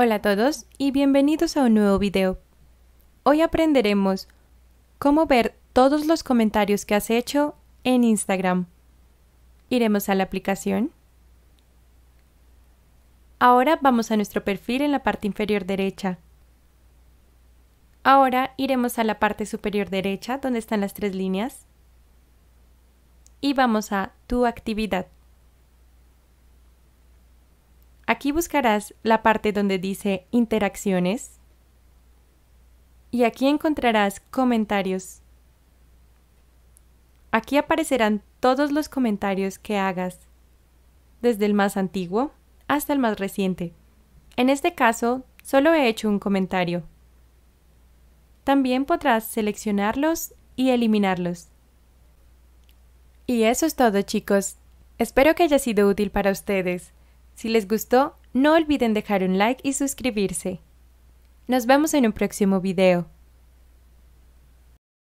Hola a todos y bienvenidos a un nuevo video. Hoy aprenderemos cómo ver todos los comentarios que has hecho en Instagram. Iremos a la aplicación. Ahora vamos a nuestro perfil en la parte inferior derecha. Ahora iremos a la parte superior derecha donde están las tres líneas y vamos a tu actividad. Aquí buscarás la parte donde dice interacciones y aquí encontrarás comentarios. Aquí aparecerán todos los comentarios que hagas, desde el más antiguo hasta el más reciente. En este caso, solo he hecho un comentario. También podrás seleccionarlos y eliminarlos. Y eso es todo chicos. Espero que haya sido útil para ustedes. Si les gustó, no olviden dejar un like y suscribirse. Nos vemos en un próximo video.